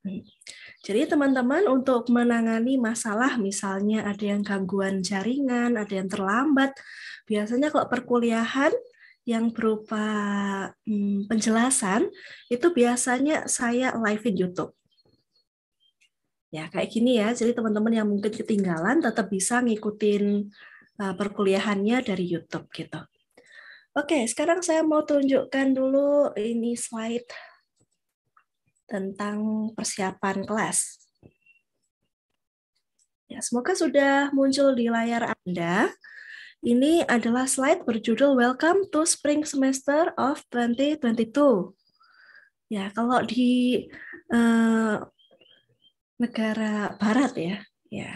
Hmm. Jadi teman-teman untuk menangani masalah misalnya ada yang gangguan jaringan, ada yang terlambat, biasanya kalau perkuliahan yang berupa hmm, penjelasan itu biasanya saya live di YouTube. Ya, kayak gini ya. Jadi teman-teman yang mungkin ketinggalan tetap bisa ngikutin e, perkuliahannya dari YouTube gitu. Oke, sekarang saya mau tunjukkan dulu ini slide tentang persiapan kelas. Ya, semoga sudah muncul di layar Anda. Ini adalah slide berjudul Welcome to Spring Semester of 2022. Ya, kalau di eh, negara barat ya, ya.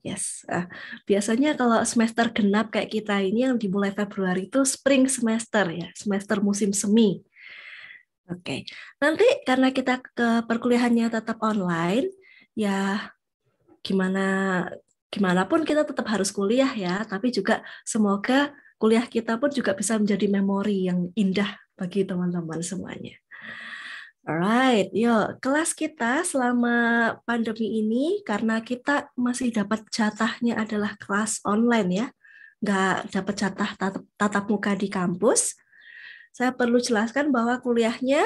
Yes. Uh, biasanya kalau semester genap kayak kita ini yang dimulai Februari itu spring semester ya, semester musim semi. Oke, nanti karena kita ke perkuliahannya tetap online, ya gimana gimana pun kita tetap harus kuliah ya, tapi juga semoga kuliah kita pun juga bisa menjadi memori yang indah bagi teman-teman semuanya. Alright, yo kelas kita selama pandemi ini karena kita masih dapat jatahnya adalah kelas online ya, nggak dapat jatah tatap, tatap muka di kampus saya perlu jelaskan bahwa kuliahnya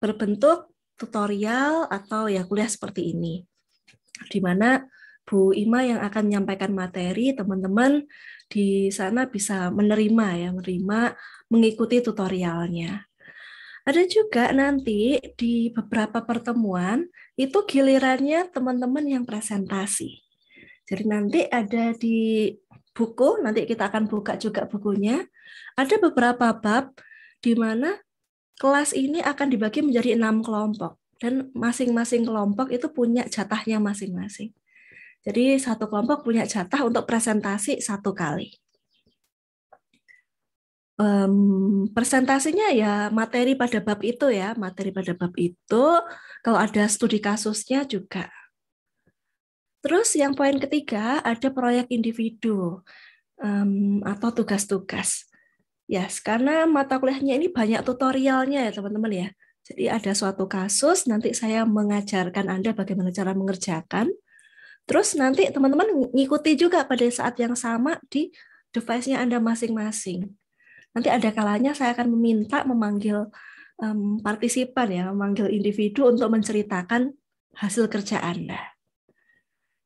berbentuk tutorial atau ya kuliah seperti ini. Di mana Bu Ima yang akan menyampaikan materi, teman-teman di sana bisa menerima ya, menerima mengikuti tutorialnya. Ada juga nanti di beberapa pertemuan itu gilirannya teman-teman yang presentasi. Jadi nanti ada di buku, nanti kita akan buka juga bukunya. Ada beberapa bab di mana kelas ini akan dibagi menjadi enam kelompok dan masing-masing kelompok itu punya jatahnya masing-masing. Jadi satu kelompok punya jatah untuk presentasi satu kali. Um, presentasinya ya materi pada bab itu ya, materi pada bab itu. Kalau ada studi kasusnya juga. Terus yang poin ketiga ada proyek individu um, atau tugas-tugas. Yes, karena mata kuliahnya ini banyak tutorialnya ya teman-teman ya. Jadi ada suatu kasus, nanti saya mengajarkan Anda bagaimana cara mengerjakan. Terus nanti teman-teman ngikuti juga pada saat yang sama di device-nya Anda masing-masing. Nanti ada kalanya saya akan meminta memanggil um, partisipan ya, memanggil individu untuk menceritakan hasil kerja Anda.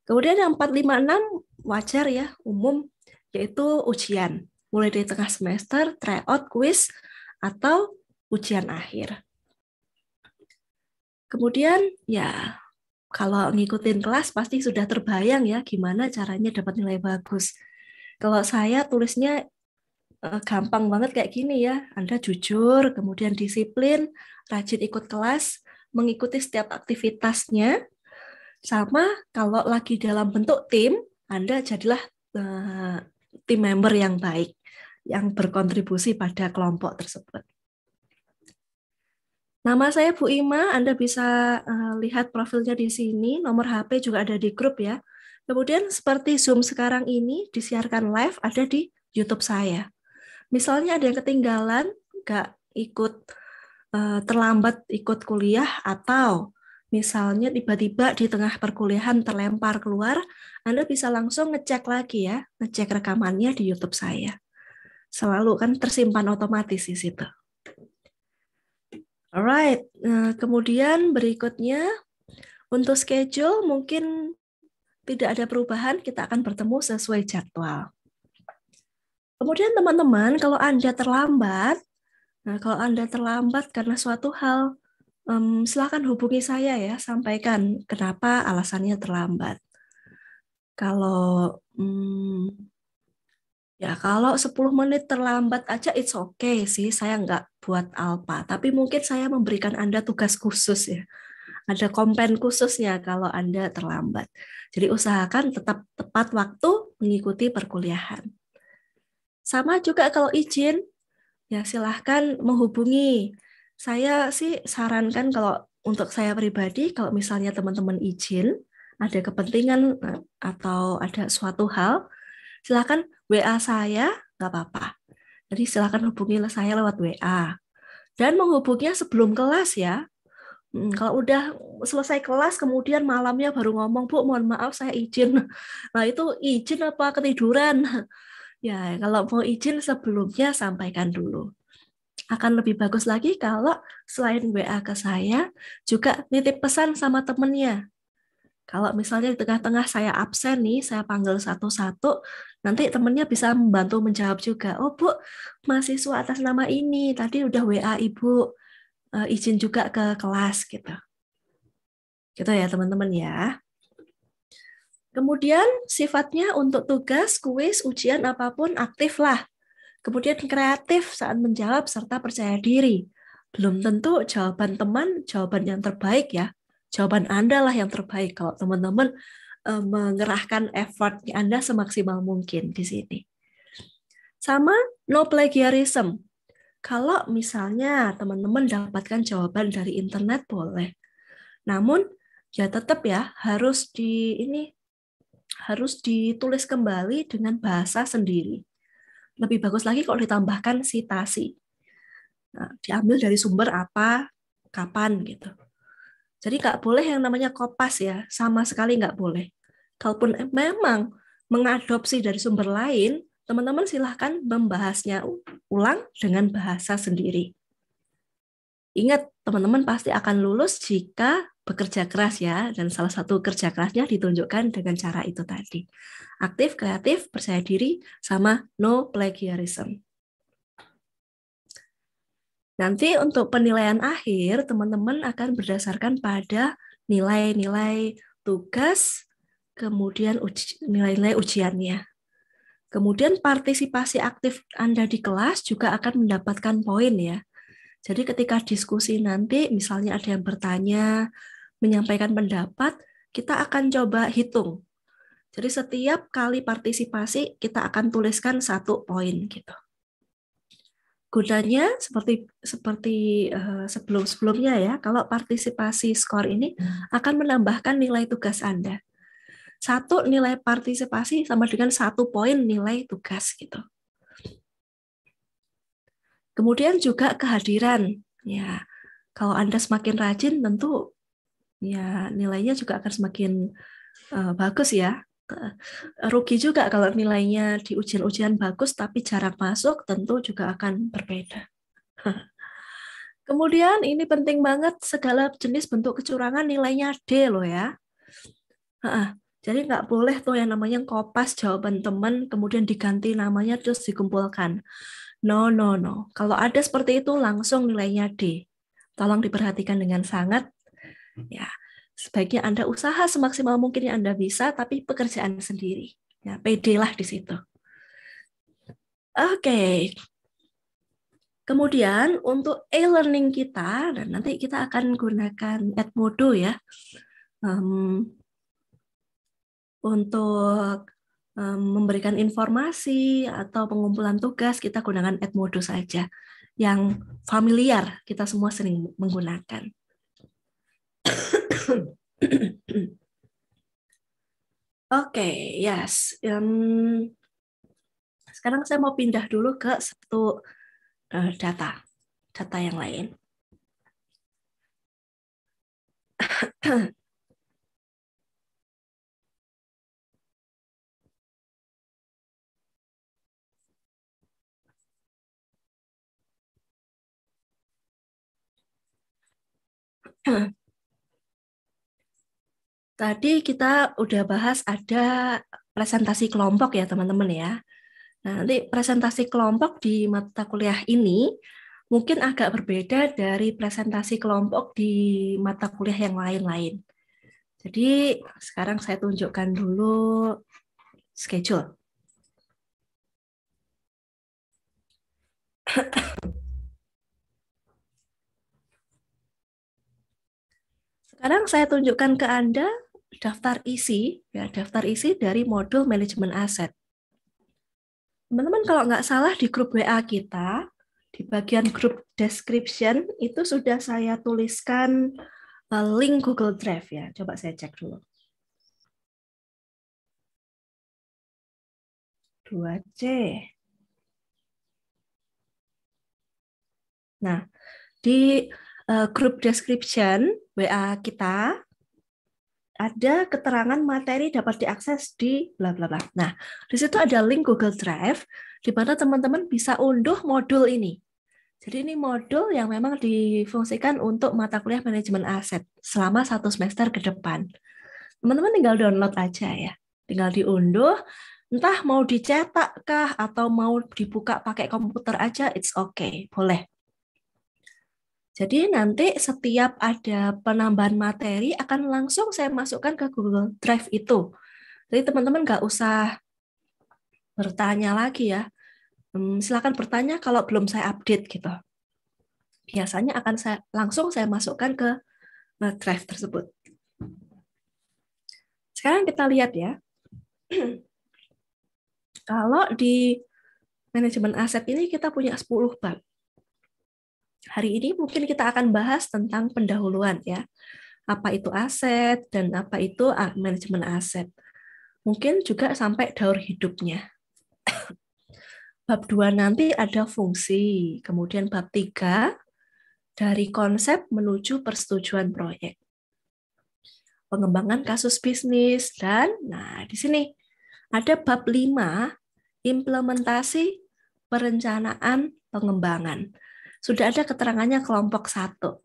Kemudian yang 456 wajar ya, umum, yaitu ujian mulai dari tengah semester, tryout, quiz, atau ujian akhir. Kemudian ya kalau ngikutin kelas pasti sudah terbayang ya gimana caranya dapat nilai bagus. Kalau saya tulisnya eh, gampang banget kayak gini ya. Anda jujur, kemudian disiplin, rajin ikut kelas, mengikuti setiap aktivitasnya. Sama kalau lagi dalam bentuk tim, Anda jadilah uh, tim member yang baik yang berkontribusi pada kelompok tersebut. Nama saya Bu Ima, Anda bisa eh, lihat profilnya di sini, nomor HP juga ada di grup ya. Kemudian seperti Zoom sekarang ini disiarkan live ada di YouTube saya. Misalnya ada yang ketinggalan, nggak ikut eh, terlambat ikut kuliah atau misalnya tiba-tiba di tengah perkuliahan terlempar keluar, Anda bisa langsung ngecek lagi ya, ngecek rekamannya di YouTube saya selalu kan tersimpan otomatis di situ. Alright, nah, kemudian berikutnya untuk schedule mungkin tidak ada perubahan, kita akan bertemu sesuai jadwal. Kemudian teman-teman, kalau Anda terlambat, nah kalau Anda terlambat karena suatu hal, um, silakan hubungi saya ya, sampaikan kenapa alasannya terlambat. Kalau um, Ya, kalau 10 menit terlambat aja it's okay sih, saya nggak buat alpa. Tapi mungkin saya memberikan Anda tugas khusus ya. Ada kompen khususnya kalau Anda terlambat. Jadi usahakan tetap tepat waktu mengikuti perkuliahan. Sama juga kalau izin, ya silahkan menghubungi. Saya sih sarankan kalau untuk saya pribadi, kalau misalnya teman-teman izin, ada kepentingan eh, atau ada suatu hal, silahkan WA saya nggak apa-apa. Jadi silakan hubungi saya lewat WA dan menghubunginya sebelum kelas ya. Hmm, kalau udah selesai kelas kemudian malamnya baru ngomong bu mohon maaf saya izin. Nah itu izin apa ketiduran? Ya kalau mau izin sebelumnya sampaikan dulu akan lebih bagus lagi kalau selain WA ke saya juga nitip pesan sama temennya. Kalau misalnya di tengah-tengah saya absen nih, saya panggil satu-satu, nanti temennya bisa membantu menjawab juga. Oh Bu, mahasiswa atas nama ini, tadi udah WA Ibu, eh, izin juga ke kelas gitu. Gitu ya teman-teman ya. Kemudian sifatnya untuk tugas, kuis, ujian apapun aktiflah. Kemudian kreatif saat menjawab serta percaya diri. Belum tentu jawaban teman jawaban yang terbaik ya jawaban Anda lah yang terbaik kalau teman-teman eh, mengerahkan effort Anda semaksimal mungkin di sini. Sama no plagiarism. Kalau misalnya teman-teman dapatkan jawaban dari internet boleh. Namun ya tetap ya harus di ini harus ditulis kembali dengan bahasa sendiri. Lebih bagus lagi kalau ditambahkan sitasi. Nah, diambil dari sumber apa, kapan gitu. Jadi nggak boleh yang namanya kopas ya, sama sekali nggak boleh. Kalaupun memang mengadopsi dari sumber lain, teman-teman silahkan membahasnya ulang dengan bahasa sendiri. Ingat, teman-teman pasti akan lulus jika bekerja keras ya, dan salah satu kerja kerasnya ditunjukkan dengan cara itu tadi. Aktif, kreatif, percaya diri, sama no plagiarism. Nanti untuk penilaian akhir, teman-teman akan berdasarkan pada nilai-nilai tugas, kemudian nilai-nilai ujiannya. Kemudian partisipasi aktif Anda di kelas juga akan mendapatkan poin ya. Jadi ketika diskusi nanti, misalnya ada yang bertanya, menyampaikan pendapat, kita akan coba hitung. Jadi setiap kali partisipasi, kita akan tuliskan satu poin gitu. Gunanya seperti seperti uh, sebelum-sebelumnya ya, kalau partisipasi skor ini hmm. akan menambahkan nilai tugas Anda. Satu nilai partisipasi sama dengan satu poin nilai tugas gitu. Kemudian juga kehadiran ya. Kalau Anda semakin rajin tentu ya nilainya juga akan semakin uh, bagus ya rugi juga kalau nilainya di ujian-ujian bagus tapi jarang masuk tentu juga akan berbeda. Kemudian ini penting banget segala jenis bentuk kecurangan nilainya D loh ya. Jadi nggak boleh tuh yang namanya kopas jawaban teman kemudian diganti namanya terus dikumpulkan. No, no, no. Kalau ada seperti itu langsung nilainya D. Tolong diperhatikan dengan sangat. Ya sebaiknya Anda usaha semaksimal mungkin yang Anda bisa, tapi pekerjaan sendiri. Ya, lah di situ. Oke. Okay. Kemudian untuk e-learning kita, dan nanti kita akan gunakan Edmodo ya. Um, untuk memberikan informasi atau pengumpulan tugas, kita gunakan Edmodo saja. Yang familiar, kita semua sering menggunakan. okay, yes. Um, sekarang saya mau pindah dulu ke satu uh, data, data yang lain. Tadi kita udah bahas ada presentasi kelompok ya teman-teman ya. Nah, nanti presentasi kelompok di mata kuliah ini mungkin agak berbeda dari presentasi kelompok di mata kuliah yang lain-lain. Jadi sekarang saya tunjukkan dulu schedule. Sekarang saya tunjukkan ke Anda daftar isi, ya daftar isi dari modul manajemen aset. Teman-teman kalau nggak salah di grup WA kita, di bagian grup description itu sudah saya tuliskan eh, link Google Drive ya. Coba saya cek dulu. Dua C. Nah, di uh, grup description WA kita ada keterangan materi dapat diakses di bla bla bla. Nah, di situ ada link Google Drive di mana teman-teman bisa unduh modul ini. Jadi ini modul yang memang difungsikan untuk mata kuliah manajemen aset selama satu semester ke depan. Teman-teman tinggal download aja ya. Tinggal diunduh, entah mau dicetak kah atau mau dibuka pakai komputer aja, it's okay, boleh. Jadi nanti setiap ada penambahan materi akan langsung saya masukkan ke Google Drive itu. Jadi teman-teman nggak usah bertanya lagi ya. Hmm, silakan bertanya kalau belum saya update gitu. Biasanya akan saya langsung saya masukkan ke eh, Drive tersebut. Sekarang kita lihat ya. kalau di manajemen aset ini kita punya 10 bab. Hari ini mungkin kita akan bahas tentang pendahuluan ya. Apa itu aset dan apa itu manajemen aset. Mungkin juga sampai daur hidupnya. bab 2 nanti ada fungsi, kemudian bab 3 dari konsep menuju persetujuan proyek. Pengembangan kasus bisnis dan nah di sini ada bab 5 implementasi perencanaan pengembangan sudah ada keterangannya kelompok satu.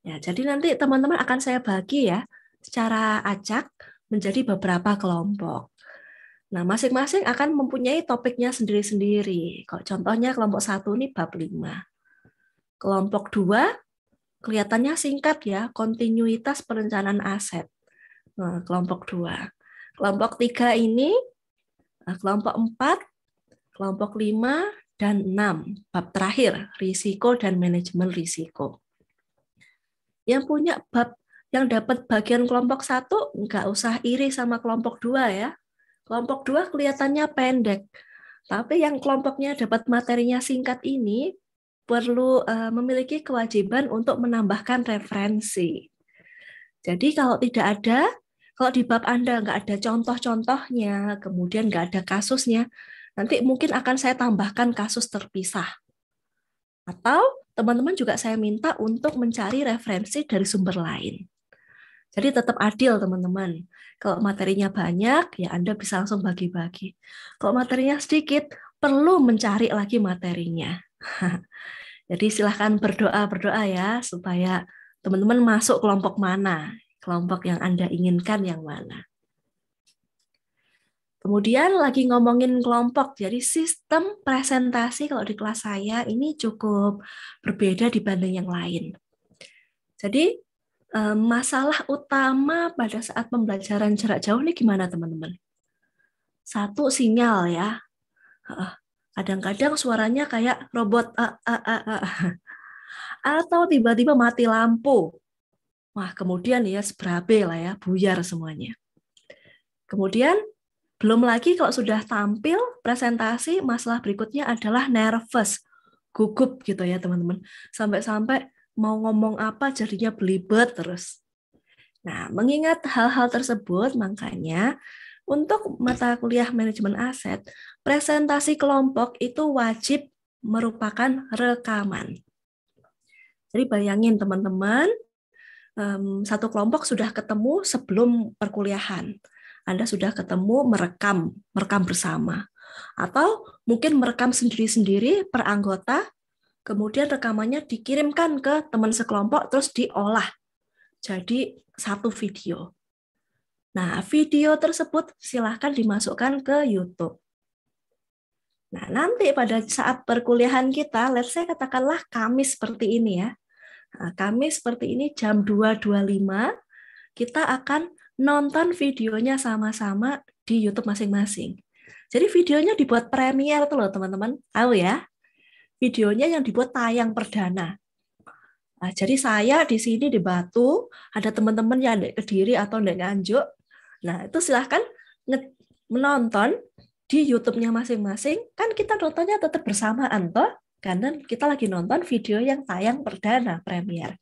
Ya, jadi nanti teman-teman akan saya bagi ya secara acak menjadi beberapa kelompok. Nah, masing-masing akan mempunyai topiknya sendiri-sendiri. Kok contohnya kelompok satu ini bab 5. Kelompok 2 kelihatannya singkat ya, kontinuitas perencanaan aset. Nah, kelompok 2. Kelompok 3 ini eh, kelompok 4, kelompok 5 dan 6. Bab terakhir, risiko dan manajemen risiko. Yang punya bab yang dapat bagian kelompok satu nggak usah iri sama kelompok dua ya. Kelompok dua kelihatannya pendek, tapi yang kelompoknya dapat materinya singkat ini perlu eh, memiliki kewajiban untuk menambahkan referensi. Jadi kalau tidak ada, kalau di bab Anda nggak ada contoh-contohnya, kemudian nggak ada kasusnya, Nanti mungkin akan saya tambahkan kasus terpisah. Atau teman-teman juga saya minta untuk mencari referensi dari sumber lain. Jadi tetap adil teman-teman. Kalau materinya banyak, ya Anda bisa langsung bagi-bagi. Kalau materinya sedikit, perlu mencari lagi materinya. Jadi silahkan berdoa-berdoa ya, supaya teman-teman masuk kelompok mana, kelompok yang Anda inginkan yang mana. Kemudian lagi ngomongin kelompok, jadi sistem presentasi kalau di kelas saya ini cukup berbeda dibanding yang lain. Jadi eh, masalah utama pada saat pembelajaran jarak jauh ini gimana teman-teman? Satu sinyal ya, kadang-kadang suaranya kayak robot eh, eh, atau tiba-tiba mati lampu. Wah kemudian ya seberabe lah ya, buyar semuanya. Kemudian belum lagi kalau sudah tampil presentasi, masalah berikutnya adalah nervous, gugup gitu ya teman-teman. Sampai-sampai mau ngomong apa jadinya belibet terus. Nah, mengingat hal-hal tersebut, makanya untuk mata kuliah manajemen aset, presentasi kelompok itu wajib merupakan rekaman. Jadi bayangin teman-teman, satu kelompok sudah ketemu sebelum perkuliahan. Anda sudah ketemu merekam, merekam bersama. Atau mungkin merekam sendiri-sendiri per anggota, kemudian rekamannya dikirimkan ke teman sekelompok, terus diolah jadi satu video. Nah, video tersebut silahkan dimasukkan ke YouTube. Nah, nanti pada saat perkuliahan kita, let's say katakanlah kami seperti ini ya. Nah, Kamis kami seperti ini jam 2.25, kita akan nonton videonya sama-sama di YouTube masing-masing. Jadi videonya dibuat premier tuh loh teman-teman, tahu ya? Videonya yang dibuat tayang perdana. Nah, jadi saya di sini di Batu, ada teman-teman yang dari Kediri atau dari Nganjuk. Nah, itu silahkan menonton di YouTube-nya masing-masing. Kan kita nontonnya tetap bersamaan toh, karena kita lagi nonton video yang tayang perdana premier.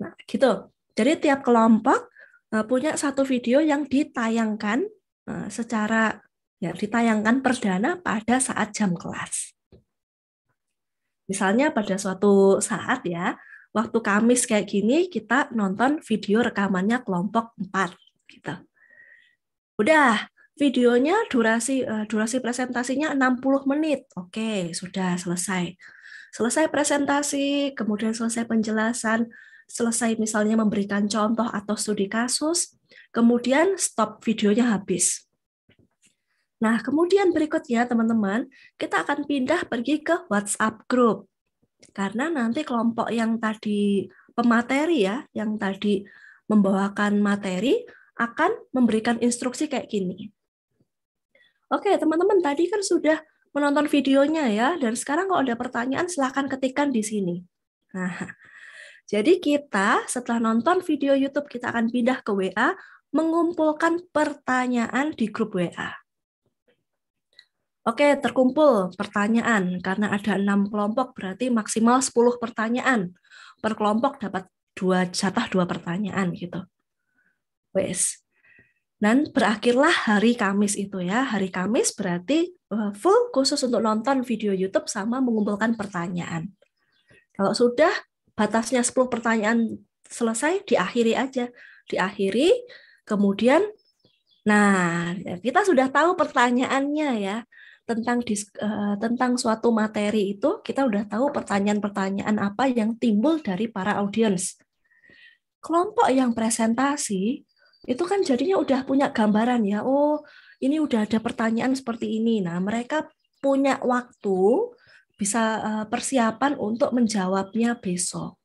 Nah, gitu. Jadi tiap kelompok eh, punya satu video yang ditayangkan eh, secara ya ditayangkan perdana pada saat jam kelas. Misalnya pada suatu saat ya, waktu Kamis kayak gini kita nonton video rekamannya kelompok 4 gitu. Udah, videonya durasi eh, durasi presentasinya 60 menit. Oke, sudah selesai. Selesai presentasi, kemudian selesai penjelasan selesai misalnya memberikan contoh atau studi kasus, kemudian stop videonya habis. Nah, kemudian berikutnya teman-teman, kita akan pindah pergi ke WhatsApp group. Karena nanti kelompok yang tadi pemateri ya, yang tadi membawakan materi akan memberikan instruksi kayak gini. Oke, teman-teman tadi kan sudah menonton videonya ya, dan sekarang kalau ada pertanyaan silahkan ketikkan di sini. Nah, jadi kita setelah nonton video YouTube kita akan pindah ke WA mengumpulkan pertanyaan di grup WA. Oke, terkumpul pertanyaan karena ada enam kelompok berarti maksimal 10 pertanyaan. Per kelompok dapat dua jatah dua pertanyaan gitu. Wes. Dan berakhirlah hari Kamis itu ya. Hari Kamis berarti eh, full khusus untuk nonton video YouTube sama mengumpulkan pertanyaan. Kalau sudah batasnya 10 pertanyaan selesai diakhiri aja. Diakhiri kemudian nah kita sudah tahu pertanyaannya ya tentang eh, tentang suatu materi itu kita sudah tahu pertanyaan-pertanyaan apa yang timbul dari para audiens. Kelompok yang presentasi itu kan jadinya udah punya gambaran ya. Oh, ini udah ada pertanyaan seperti ini. Nah, mereka punya waktu bisa eh, persiapan untuk menjawabnya besok.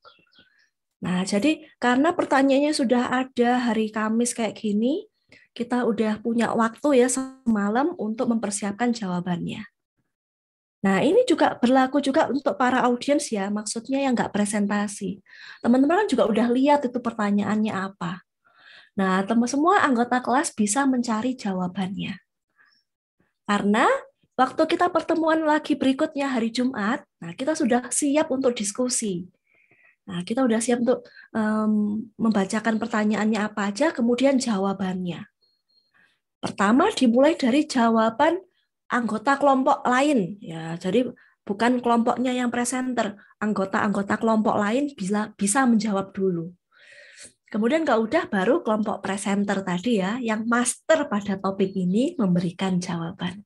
Nah, jadi karena pertanyaannya sudah ada hari Kamis kayak gini, kita udah punya waktu ya semalam untuk mempersiapkan jawabannya. Nah, ini juga berlaku juga untuk para audiens ya, maksudnya yang nggak presentasi. Teman-teman kan juga udah lihat itu pertanyaannya apa. Nah, teman semua anggota kelas bisa mencari jawabannya. Karena Waktu kita pertemuan lagi berikutnya hari Jumat, nah kita sudah siap untuk diskusi. Nah, kita sudah siap untuk um, membacakan pertanyaannya apa aja, kemudian jawabannya. Pertama dimulai dari jawaban anggota kelompok lain, ya. Jadi bukan kelompoknya yang presenter, anggota-anggota kelompok lain bisa bisa menjawab dulu. Kemudian kalau udah baru kelompok presenter tadi ya yang master pada topik ini memberikan jawaban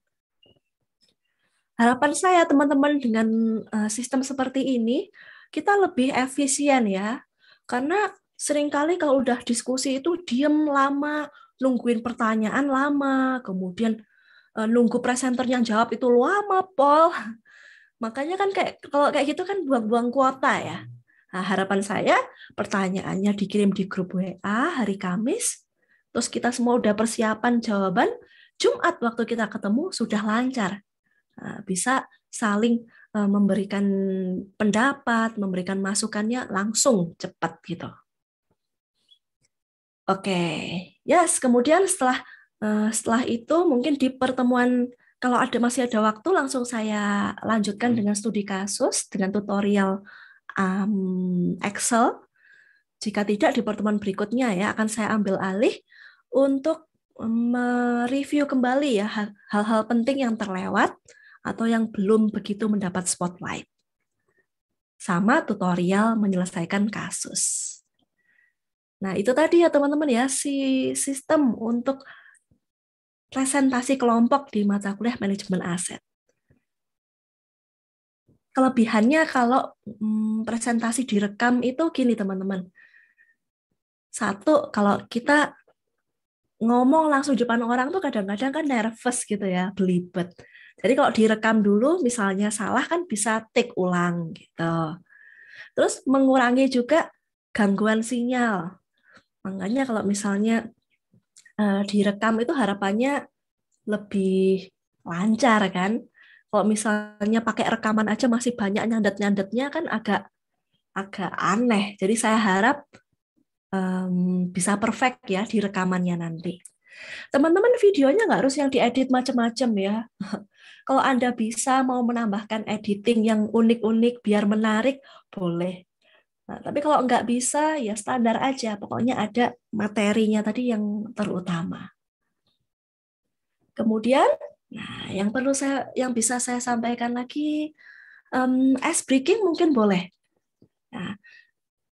harapan saya teman-teman dengan eh, sistem seperti ini kita lebih efisien ya karena seringkali kalau udah diskusi itu diem lama nungguin pertanyaan lama kemudian eh, nunggu presenter yang jawab itu lama pol makanya kan kayak kalau kayak gitu kan buang-buang kuota ya nah, harapan saya pertanyaannya dikirim di grup WA hari Kamis terus kita semua udah persiapan jawaban Jumat waktu kita ketemu sudah lancar Eh, bisa saling eh, memberikan pendapat, memberikan masukannya langsung cepat gitu. Oke, yes. Kemudian setelah eh, setelah itu mungkin di pertemuan kalau ada masih ada waktu langsung saya lanjutkan hmm. dengan studi kasus dengan tutorial um, Excel. Jika tidak di pertemuan berikutnya ya akan saya ambil alih untuk mereview kembali ya hal-hal penting yang terlewat atau yang belum begitu mendapat spotlight. Sama tutorial menyelesaikan kasus. Nah, itu tadi ya teman-teman ya, si sistem untuk presentasi kelompok di mata kuliah manajemen aset. Kelebihannya kalau mm, presentasi direkam itu gini teman-teman. Satu, kalau kita ngomong langsung depan orang tuh kadang-kadang kan nervous gitu ya, belibet. Jadi kalau direkam dulu misalnya salah kan bisa take ulang gitu. Terus mengurangi juga gangguan sinyal. Makanya kalau misalnya uh, direkam itu harapannya lebih lancar kan. Kalau misalnya pakai rekaman aja masih banyak nyandet-nyandetnya kan agak agak aneh. Jadi saya harap um, bisa perfect ya di rekamannya nanti. Teman-teman videonya nggak harus yang diedit macam-macam ya. Kalau Anda bisa mau menambahkan editing yang unik-unik biar menarik, boleh. Nah, tapi kalau nggak bisa, ya standar aja. Pokoknya ada materinya tadi yang terutama. Kemudian, nah, yang perlu saya, yang bisa saya sampaikan lagi, um, ice breaking mungkin boleh. Nah,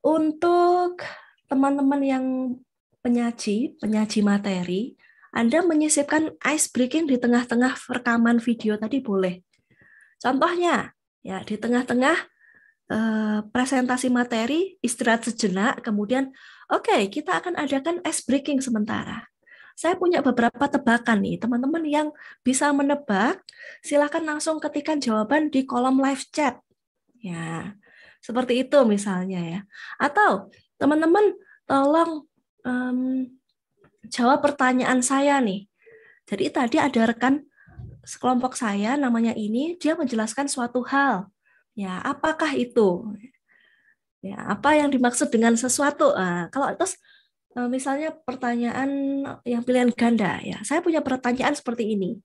untuk teman-teman yang penyaji, penyaji materi, Anda menyisipkan ice breaking di tengah-tengah rekaman video tadi boleh. Contohnya, ya di tengah-tengah eh, presentasi materi istirahat sejenak, kemudian oke okay, kita akan adakan ice breaking sementara. Saya punya beberapa tebakan nih, teman-teman yang bisa menebak, silahkan langsung ketikkan jawaban di kolom live chat. Ya, seperti itu misalnya ya. Atau teman-teman tolong um, jawab pertanyaan saya nih. Jadi tadi ada rekan sekelompok saya namanya ini dia menjelaskan suatu hal. Ya, apakah itu? Ya, apa yang dimaksud dengan sesuatu? Nah, kalau terus eh, misalnya pertanyaan yang pilihan ganda ya saya punya pertanyaan seperti ini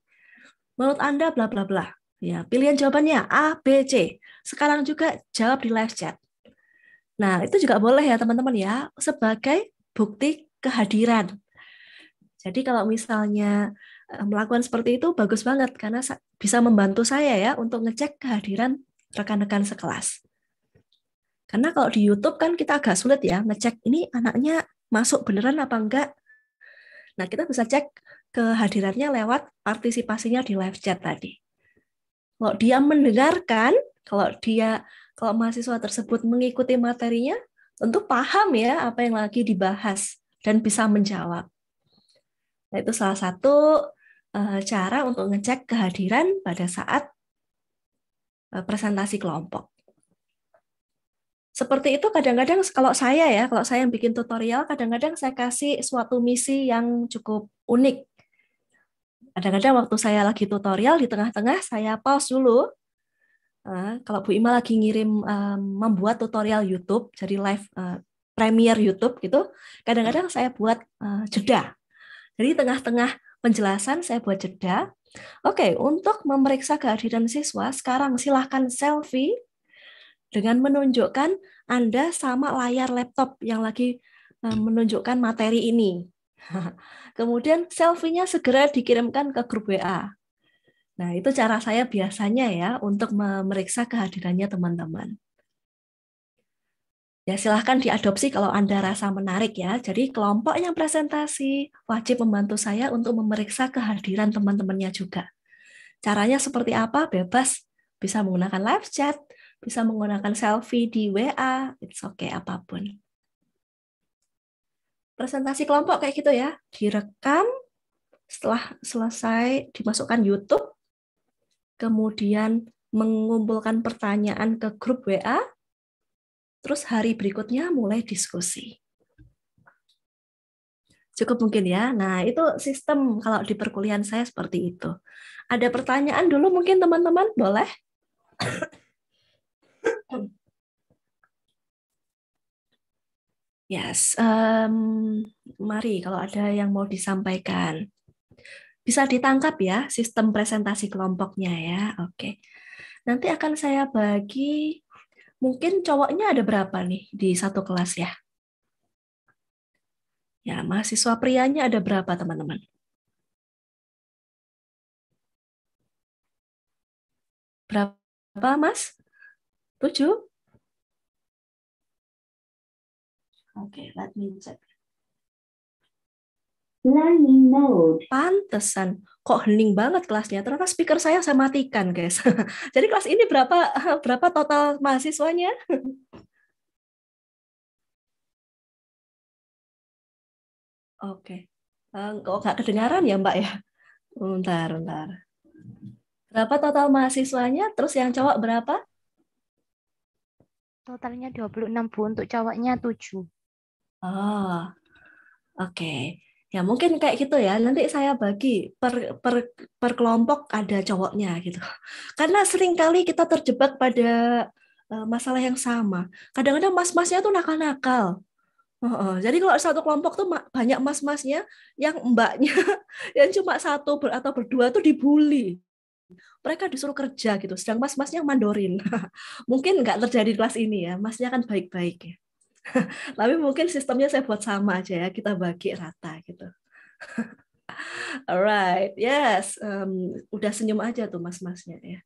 menurut anda bla bla bla ya pilihan jawabannya a b c sekarang juga jawab di live chat nah itu juga boleh ya teman-teman ya sebagai bukti kehadiran. Jadi kalau misalnya eh, melakukan seperti itu bagus banget karena bisa membantu saya ya untuk ngecek kehadiran rekan-rekan sekelas. Karena kalau di YouTube kan kita agak sulit ya ngecek ini anaknya masuk beneran apa enggak. Nah, kita bisa cek kehadirannya lewat partisipasinya di live chat tadi. Kalau dia mendengarkan, kalau dia kalau mahasiswa tersebut mengikuti materinya, tentu paham ya apa yang lagi dibahas dan bisa menjawab. Nah, itu salah satu eh, cara untuk ngecek kehadiran pada saat eh, presentasi kelompok. Seperti itu kadang-kadang kalau saya ya, kalau saya yang bikin tutorial, kadang-kadang saya kasih suatu misi yang cukup unik. Kadang-kadang waktu saya lagi tutorial, di tengah-tengah saya pause dulu, Eh, kalau Bu Ima lagi ngirim um, membuat tutorial YouTube, jadi live uh, eh, premier YouTube gitu, kadang-kadang saya buat uh, jeda. Jadi tengah-tengah penjelasan saya buat jeda. Oke, untuk memeriksa kehadiran siswa, sekarang silahkan selfie dengan menunjukkan Anda sama layar laptop yang lagi menunjukkan materi ini. Kemudian selfie-nya segera dikirimkan ke grup WA. Nah, itu cara saya biasanya ya untuk memeriksa kehadirannya teman-teman. Ya, silahkan diadopsi kalau Anda rasa menarik ya. Jadi kelompok yang presentasi wajib membantu saya untuk memeriksa kehadiran teman-temannya juga. Caranya seperti apa? Bebas. Bisa menggunakan live chat, bisa menggunakan selfie di WA, it's okay apapun. Presentasi kelompok kayak gitu ya, direkam, setelah selesai dimasukkan YouTube, kemudian mengumpulkan pertanyaan ke grup WA, terus hari berikutnya mulai diskusi. Cukup mungkin ya. Nah, itu sistem kalau di perkuliahan saya seperti itu. Ada pertanyaan dulu mungkin teman-teman, boleh? Yes, um, mari kalau ada yang mau disampaikan bisa ditangkap ya sistem presentasi kelompoknya ya. Oke. Nanti akan saya bagi mungkin cowoknya ada berapa nih di satu kelas ya? Ya, mahasiswa prianya ada berapa teman-teman? Berapa, Mas? Tujuh? Oke, okay, let me check learning mode. Pantesan kok hening banget kelasnya. Ternyata speaker saya saya matikan, guys. Jadi kelas ini berapa berapa total mahasiswanya? Oke. Okay. Eh, kok kedengaran ya, Mbak ya? Bentar, bentar. Berapa total mahasiswanya? Terus yang cowok berapa? Totalnya 26, Bu. Untuk cowoknya 7. Oh, oke. Okay ya mungkin kayak gitu ya nanti saya bagi per per per kelompok ada cowoknya gitu karena seringkali kita terjebak pada uh, masalah yang sama kadang-kadang mas-masnya tuh nakal-nakal uh, uh. jadi kalau satu kelompok tuh banyak mas-masnya yang mbaknya yang cuma satu atau berdua tuh dibully mereka disuruh kerja gitu sedang mas-masnya mandorin mungkin nggak terjadi di kelas ini ya masnya kan baik-baik ya Tapi mungkin sistemnya saya buat sama aja ya, kita bagi rata gitu. Alright, yes, um, udah senyum aja tuh mas-masnya ya.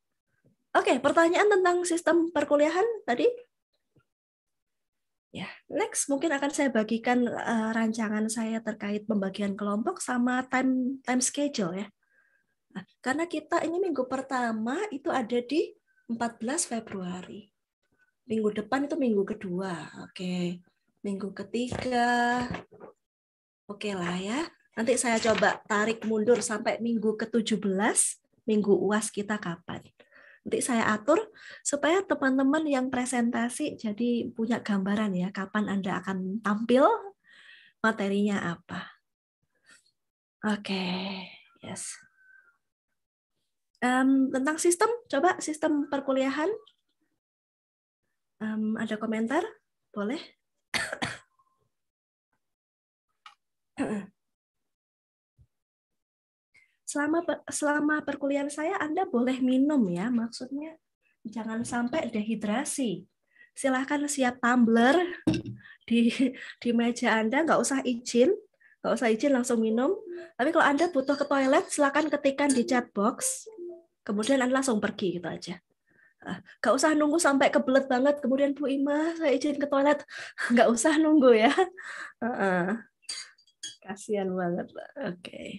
Oke, okay, pertanyaan tentang sistem perkuliahan tadi. Ya, yeah. next mungkin akan saya bagikan uh, rancangan saya terkait pembagian kelompok sama time time schedule ya. Nah, karena kita ini minggu pertama itu ada di 14 Februari. Minggu depan itu minggu kedua. Oke. Okay. Minggu ketiga. Oke okay lah ya. Nanti saya coba tarik mundur sampai minggu ke-17, minggu UAS kita kapan. Nanti saya atur supaya teman-teman yang presentasi jadi punya gambaran ya kapan Anda akan tampil, materinya apa. Oke, okay. yes. Um, tentang sistem, coba sistem perkuliahan Um, ada komentar? Boleh? selama selama perkuliahan saya Anda boleh minum ya, maksudnya jangan sampai dehidrasi. Silahkan siap tumbler di di meja Anda, nggak usah izin, nggak usah izin langsung minum. Tapi kalau Anda butuh ke toilet, silahkan ketikkan di chat box, kemudian Anda langsung pergi gitu aja. Gak usah nunggu sampai kebelet banget, kemudian Bu Ima saya izin ke toilet. Gak usah nunggu ya. Uh -uh. Kasihan banget. Oke. Okay.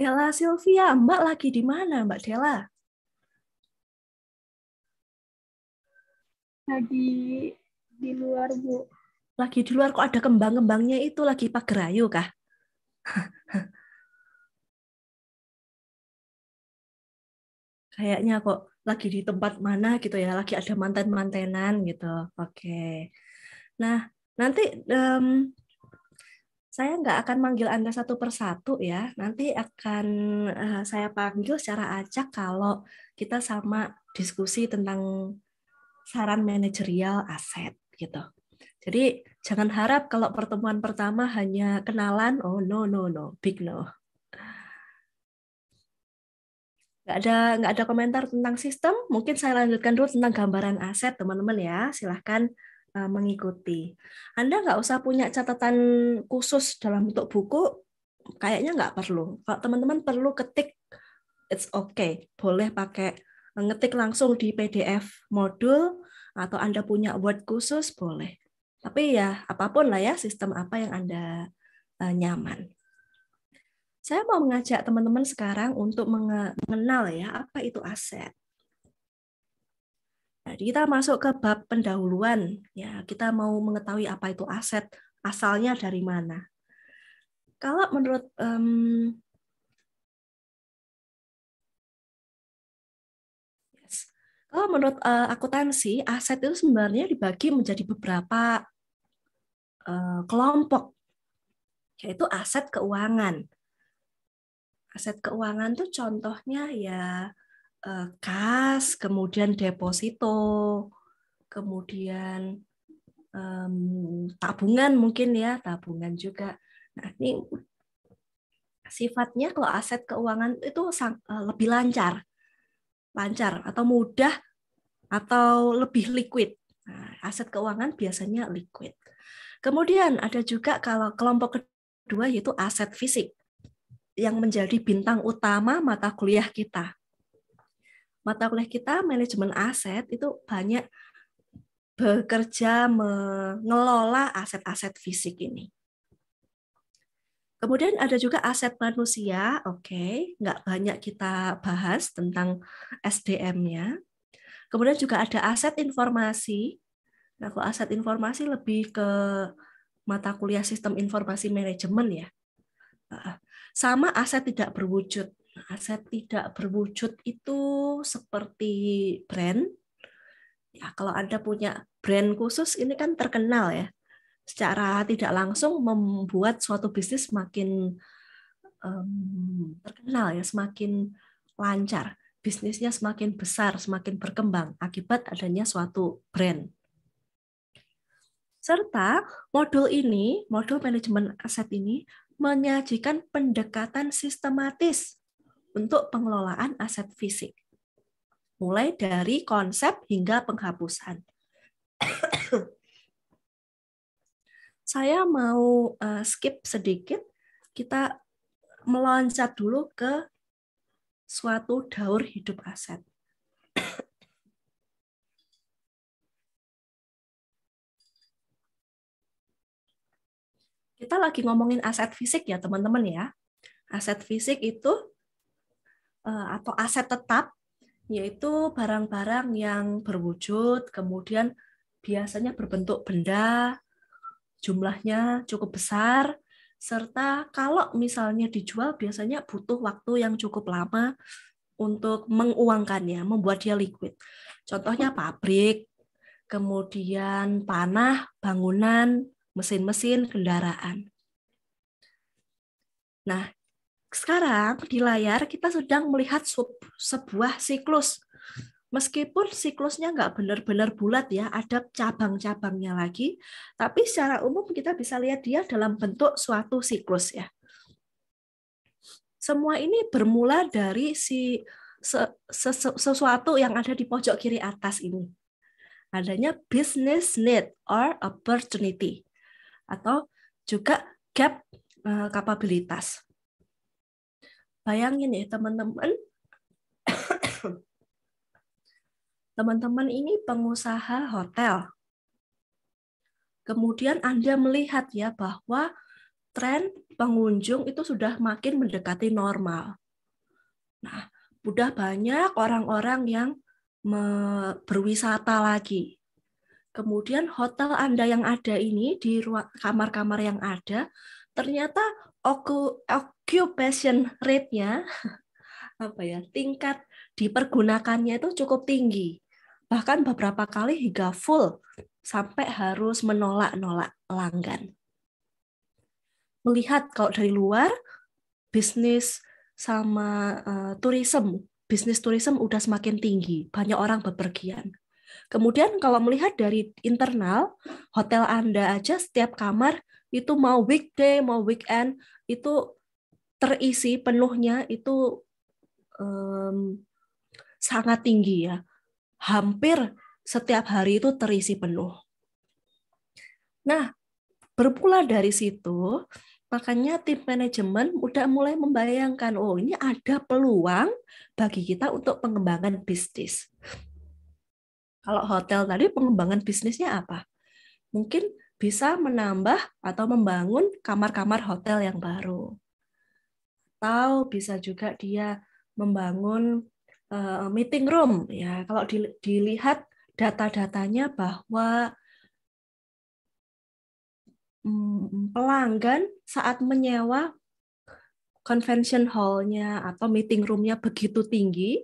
Dela Sylvia, Mbak lagi di mana, Mbak Dela? Lagi di luar, Bu lagi di luar kok ada kembang-kembangnya itu lagi pak gerayu kah? Kayaknya kok lagi di tempat mana gitu ya, lagi ada mantan mantenan gitu. Oke. Nah, nanti um, saya nggak akan manggil Anda satu persatu ya. Nanti akan uh, saya panggil secara acak kalau kita sama diskusi tentang saran manajerial aset gitu. Jadi Jangan harap kalau pertemuan pertama hanya kenalan, oh no no no, big no. Gak ada nggak ada komentar tentang sistem. Mungkin saya lanjutkan dulu tentang gambaran aset, teman-teman ya. Silahkan eh, mengikuti. Anda nggak usah punya catatan khusus dalam bentuk buku, kayaknya nggak perlu. Kalau teman-teman perlu ketik, it's okay, boleh pakai ngetik langsung di PDF modul atau Anda punya Word khusus boleh. Tapi ya apapun lah ya sistem apa yang Anda eh, nyaman. Saya mau mengajak teman-teman sekarang untuk mengenal ya apa itu aset. Jadi kita masuk ke bab pendahuluan ya. Kita mau mengetahui apa itu aset, asalnya dari mana. Kalau menurut um, Kalau menurut uh, akuntansi, aset itu sebenarnya dibagi menjadi beberapa Eh, kelompok yaitu aset keuangan. Aset keuangan tuh contohnya ya eh, kas, kemudian deposito, kemudian um, tabungan mungkin ya tabungan juga. Nah ini sifatnya kalau aset keuangan itu eh, lebih lancar, lancar atau mudah atau lebih liquid. Nah, aset keuangan biasanya liquid. Kemudian ada juga kalau kelompok kedua yaitu aset fisik yang menjadi bintang utama mata kuliah kita. Mata kuliah kita manajemen aset itu banyak bekerja mengelola aset-aset fisik ini. Kemudian ada juga aset manusia, oke, okay. nggak banyak kita bahas tentang SDM-nya. Kemudian juga ada aset informasi, Nah, kalau aset informasi lebih ke mata kuliah sistem informasi manajemen ya. Sama aset tidak berwujud. Nah, aset tidak berwujud itu seperti brand. Ya, kalau Anda punya brand khusus ini kan terkenal ya. Secara tidak langsung membuat suatu bisnis makin um, terkenal ya, semakin lancar. Bisnisnya semakin besar, semakin berkembang akibat adanya suatu brand serta modul ini, modul manajemen aset ini, menyajikan pendekatan sistematis untuk pengelolaan aset fisik. Mulai dari konsep hingga penghapusan. Saya mau eh, skip sedikit, kita meloncat dulu ke suatu daur hidup aset. Kita lagi ngomongin aset fisik ya teman-teman ya. Aset fisik itu eh, atau aset tetap yaitu barang-barang yang berwujud kemudian biasanya berbentuk benda, jumlahnya cukup besar, serta kalau misalnya dijual biasanya butuh waktu yang cukup lama untuk menguangkannya, membuat dia liquid. Contohnya pabrik, kemudian panah, bangunan, mesin-mesin kendaraan. Nah, sekarang di layar kita sedang melihat sebuah siklus. Meskipun siklusnya nggak benar-benar bulat ya, ada cabang-cabangnya lagi, tapi secara umum kita bisa lihat dia dalam bentuk suatu siklus ya. Semua ini bermula dari si sesuatu yang ada di pojok kiri atas ini. Adanya business need or opportunity atau juga gap eh, kapabilitas. Bayangin ya teman-teman, teman-teman ini pengusaha hotel. Kemudian Anda melihat ya bahwa tren pengunjung itu sudah makin mendekati normal. Nah, sudah banyak orang-orang yang berwisata lagi. Kemudian hotel Anda yang ada ini di kamar-kamar yang ada ternyata occupation rate-nya apa ya tingkat dipergunakannya itu cukup tinggi bahkan beberapa kali hingga full sampai harus menolak-nolak pelanggan. Melihat kalau dari luar bisnis sama uh, turism, bisnis turism udah semakin tinggi, banyak orang bepergian. Kemudian kalau melihat dari internal, hotel Anda aja setiap kamar itu mau weekday, mau weekend, itu terisi penuhnya itu um, sangat tinggi ya. Hampir setiap hari itu terisi penuh. Nah, berpula dari situ, makanya tim manajemen udah mulai membayangkan, oh ini ada peluang bagi kita untuk pengembangan bisnis. Kalau hotel tadi pengembangan bisnisnya apa? Mungkin bisa menambah atau membangun kamar-kamar hotel yang baru. Atau bisa juga dia membangun uh, meeting room ya. Kalau dilihat data-datanya bahwa um, pelanggan saat menyewa convention hall-nya atau meeting room-nya begitu tinggi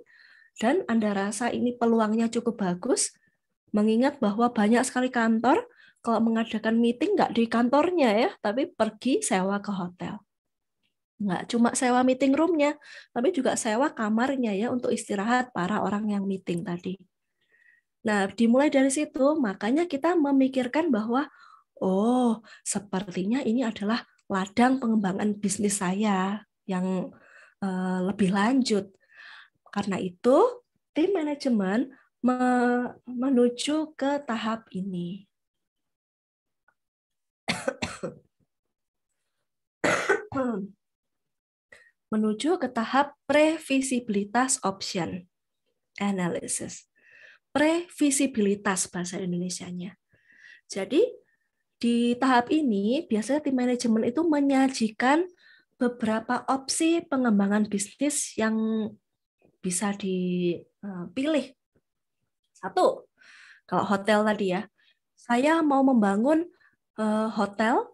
dan Anda rasa ini peluangnya cukup bagus, mengingat bahwa banyak sekali kantor kalau mengadakan meeting nggak di kantornya ya, tapi pergi sewa ke hotel. Nggak cuma sewa meeting roomnya, tapi juga sewa kamarnya ya untuk istirahat para orang yang meeting tadi. Nah, dimulai dari situ, makanya kita memikirkan bahwa, oh, sepertinya ini adalah ladang pengembangan bisnis saya yang eh, lebih lanjut karena itu, tim manajemen menuju ke tahap ini. menuju ke tahap previsibilitas option analysis. Previsibilitas bahasa Indonesianya. Jadi di tahap ini biasanya tim manajemen itu menyajikan beberapa opsi pengembangan bisnis yang bisa dipilih. Eh, Satu, kalau hotel tadi ya, saya mau membangun eh, hotel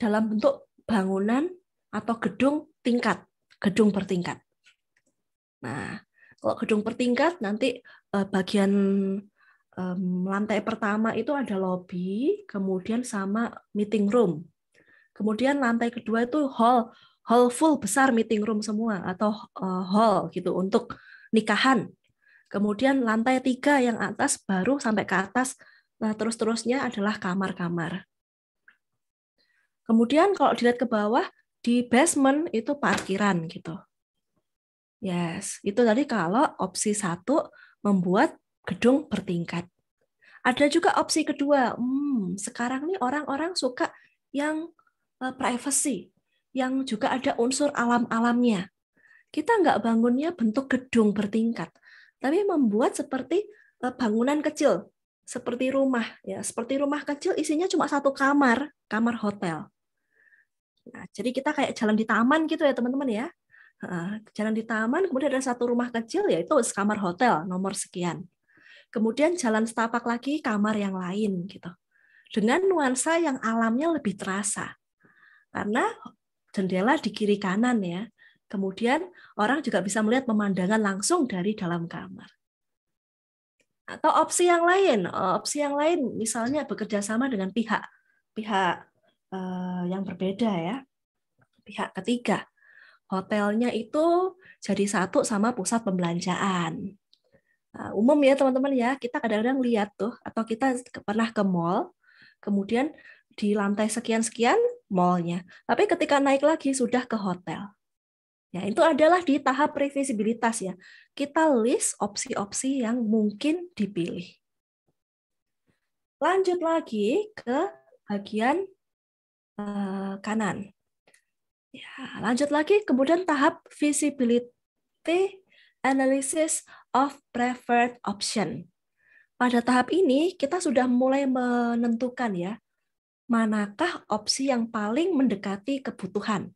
dalam bentuk bangunan atau gedung tingkat, gedung bertingkat. Nah, kalau gedung bertingkat nanti eh, bagian lantai pertama itu ada lobby, kemudian sama meeting room. Kemudian lantai kedua itu hall hall full besar meeting room semua atau uh, hall gitu untuk nikahan. Kemudian lantai tiga yang atas baru sampai ke atas nah, terus-terusnya adalah kamar-kamar. Kemudian kalau dilihat ke bawah di basement itu parkiran gitu. Yes, itu tadi kalau opsi satu membuat gedung bertingkat. Ada juga opsi kedua. Hmm, sekarang nih orang-orang suka yang eh, privacy, yang juga ada unsur alam-alamnya. Kita nggak bangunnya bentuk gedung bertingkat, tapi membuat seperti e, bangunan kecil, seperti rumah. ya Seperti rumah kecil isinya cuma satu kamar, kamar hotel. Nah, jadi kita kayak jalan di taman gitu ya teman-teman ya. Jalan di taman, kemudian ada satu rumah kecil, yaitu kamar hotel nomor sekian. Kemudian jalan setapak lagi kamar yang lain gitu. Dengan nuansa yang alamnya lebih terasa. Karena jendela di kiri kanan ya. Kemudian orang juga bisa melihat pemandangan langsung dari dalam kamar. Atau opsi yang lain, eh, opsi yang lain misalnya bekerja sama dengan pihak pihak eh, yang berbeda ya, pihak ketiga. Hotelnya itu jadi satu sama pusat pembelanjaan. Nah, umum ya teman-teman ya, kita kadang-kadang lihat tuh atau kita pernah ke mall, kemudian di lantai sekian-sekian mallnya. Tapi ketika naik lagi sudah ke hotel. Ya, itu adalah di tahap previsibilitas ya. Kita list opsi-opsi yang mungkin dipilih. Lanjut lagi ke bagian uh, kanan. Ya, lanjut lagi kemudian tahap visibility analysis of preferred option. Pada tahap ini kita sudah mulai menentukan ya manakah opsi yang paling mendekati kebutuhan.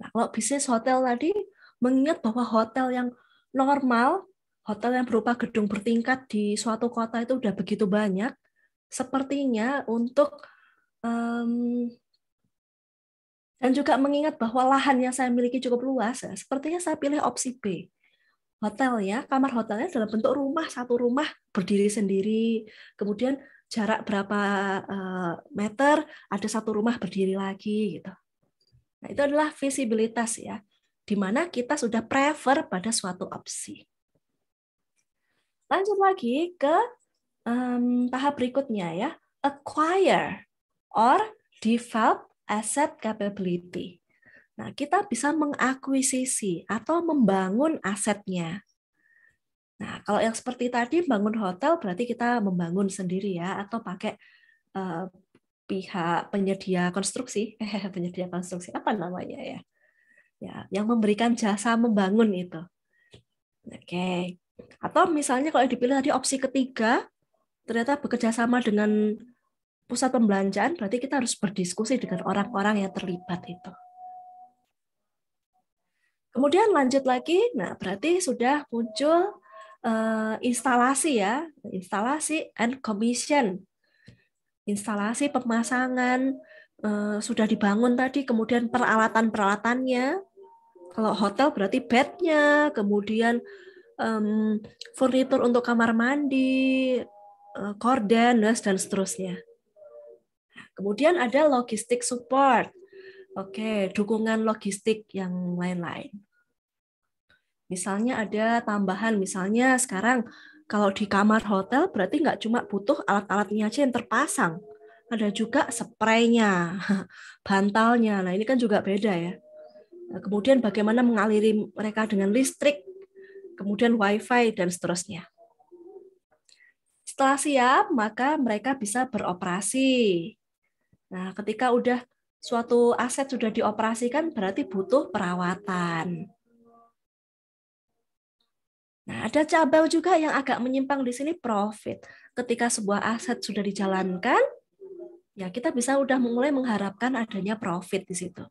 Nah, kalau bisnis hotel tadi mengingat bahwa hotel yang normal, hotel yang berupa gedung bertingkat di suatu kota itu sudah begitu banyak, sepertinya untuk um, dan juga mengingat bahwa lahan yang saya miliki cukup luas, ya, sepertinya saya pilih opsi B. Hotel ya, kamar hotelnya dalam bentuk rumah, satu rumah berdiri sendiri, kemudian jarak berapa eh, meter ada satu rumah berdiri lagi gitu. Nah, itu adalah visibilitas ya, di mana kita sudah prefer pada suatu opsi. Lanjut lagi ke um, tahap berikutnya ya, acquire or develop asset capability. Nah, kita bisa mengakuisisi atau membangun asetnya. Nah, kalau yang seperti tadi bangun hotel berarti kita membangun sendiri ya atau pakai uh, pihak penyedia konstruksi, penyedia konstruksi apa namanya ya? Ya, yang memberikan jasa membangun itu. Oke. Okay. Atau misalnya kalau dipilih tadi opsi ketiga ternyata bekerja sama dengan pusat pembelanjaan berarti kita harus berdiskusi dengan orang-orang yang terlibat itu. Kemudian lanjut lagi, nah berarti sudah muncul uh, instalasi ya, instalasi and commission. Instalasi pemasangan uh, sudah dibangun tadi, kemudian peralatan-peralatannya. Kalau hotel berarti bednya, kemudian um, furnitur untuk kamar mandi, uh, korden, dan seterusnya. Kemudian ada logistik support. Oke, dukungan logistik yang lain-lain. Misalnya ada tambahan, misalnya sekarang kalau di kamar hotel berarti nggak cuma butuh alat-alatnya aja yang terpasang, ada juga spraynya, bantalnya. Nah ini kan juga beda ya. Nah, kemudian bagaimana mengaliri mereka dengan listrik, kemudian wifi dan seterusnya. Setelah siap, maka mereka bisa beroperasi. Nah, ketika udah suatu aset sudah dioperasikan, berarti butuh perawatan. Nah, ada cabang juga yang agak menyimpang di sini profit. Ketika sebuah aset sudah dijalankan, ya kita bisa udah mulai mengharapkan adanya profit di situ.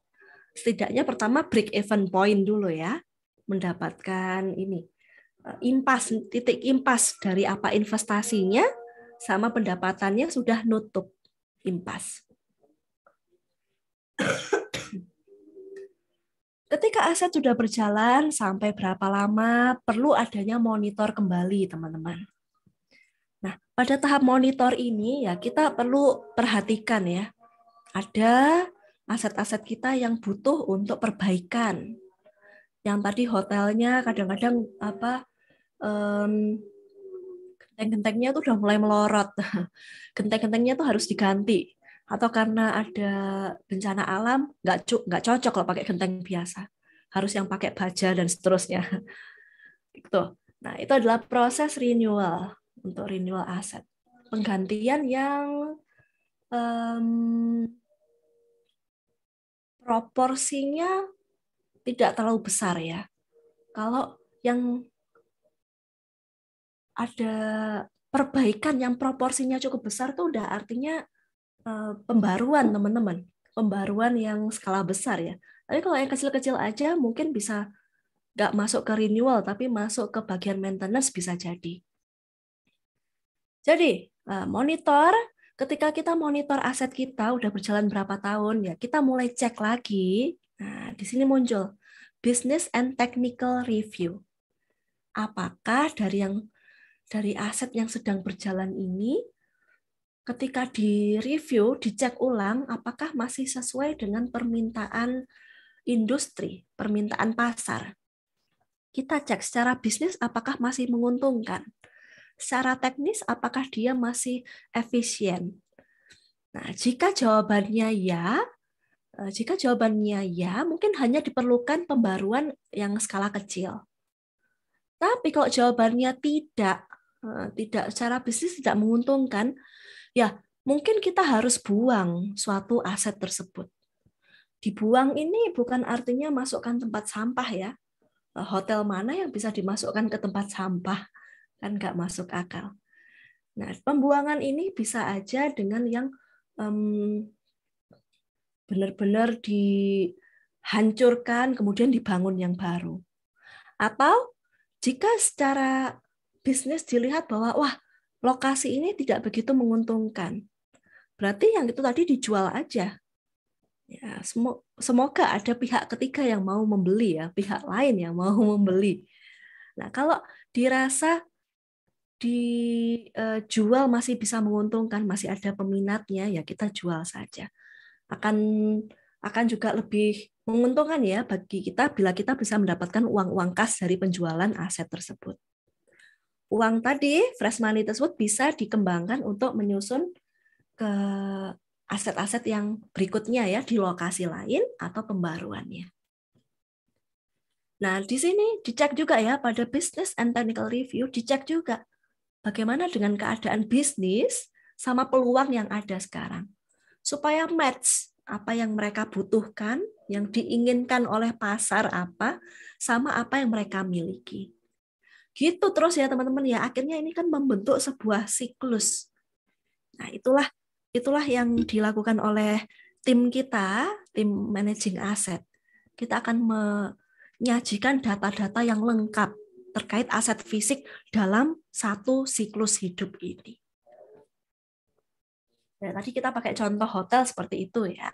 Setidaknya pertama break even point dulu ya, mendapatkan ini eh, impas titik impas dari apa investasinya sama pendapatannya sudah nutup impas. Ketika aset sudah berjalan, sampai berapa lama perlu adanya monitor kembali, teman-teman. Nah, pada tahap monitor ini ya kita perlu perhatikan ya. Ada aset-aset kita yang butuh untuk perbaikan. Yang tadi hotelnya kadang-kadang apa um, genteng-gentengnya tuh udah mulai melorot. Genteng-gentengnya tuh harus diganti atau karena ada bencana alam nggak nggak cocok kalau pakai genteng biasa harus yang pakai baja dan seterusnya itu nah itu adalah proses renewal untuk renewal aset penggantian yang um, proporsinya tidak terlalu besar ya kalau yang ada perbaikan yang proporsinya cukup besar tuh udah artinya Eh, pembaruan teman-teman, pembaruan yang skala besar ya. Tapi kalau yang kecil-kecil aja mungkin bisa nggak masuk ke renewal, tapi masuk ke bagian maintenance bisa jadi. Jadi, eh, monitor, ketika kita monitor aset kita udah berjalan berapa tahun, ya kita mulai cek lagi. Nah, di sini muncul business and technical review. Apakah dari yang dari aset yang sedang berjalan ini ketika di direview, dicek ulang apakah masih sesuai dengan permintaan industri, permintaan pasar. Kita cek secara bisnis apakah masih menguntungkan. Secara teknis apakah dia masih efisien. Nah, jika jawabannya ya, eh, jika jawabannya ya, mungkin hanya diperlukan pembaruan yang skala kecil. Tapi kalau jawabannya tidak, eh, tidak secara bisnis tidak menguntungkan, ya mungkin kita harus buang suatu aset tersebut. Dibuang ini bukan artinya masukkan tempat sampah ya. Eh, hotel mana yang bisa dimasukkan ke tempat sampah? Kan nggak masuk akal. Nah, pembuangan ini bisa aja dengan yang um, benar-benar dihancurkan, kemudian dibangun yang baru. Atau jika secara bisnis dilihat bahwa, wah, lokasi ini tidak begitu menguntungkan. Berarti yang itu tadi dijual aja. Ya, semoga ada pihak ketiga yang mau membeli ya, pihak lain yang mau membeli. Nah, kalau dirasa dijual e, masih bisa menguntungkan, masih ada peminatnya, ya kita jual saja. Akan akan juga lebih menguntungkan ya bagi kita bila kita bisa mendapatkan uang-uang kas dari penjualan aset tersebut uang tadi fresh money tersebut bisa dikembangkan untuk menyusun ke aset-aset yang berikutnya ya di lokasi lain atau pembaruannya. Nah, di sini dicek juga ya pada business and technical review dicek juga bagaimana dengan keadaan bisnis sama peluang yang ada sekarang. Supaya match apa yang mereka butuhkan, yang diinginkan oleh pasar apa sama apa yang mereka miliki gitu terus ya teman-teman ya akhirnya ini kan membentuk sebuah siklus nah itulah itulah yang dilakukan oleh tim kita tim managing aset kita akan menyajikan data-data yang lengkap terkait aset fisik dalam satu siklus hidup ini Nah, tadi kita pakai contoh hotel seperti itu ya.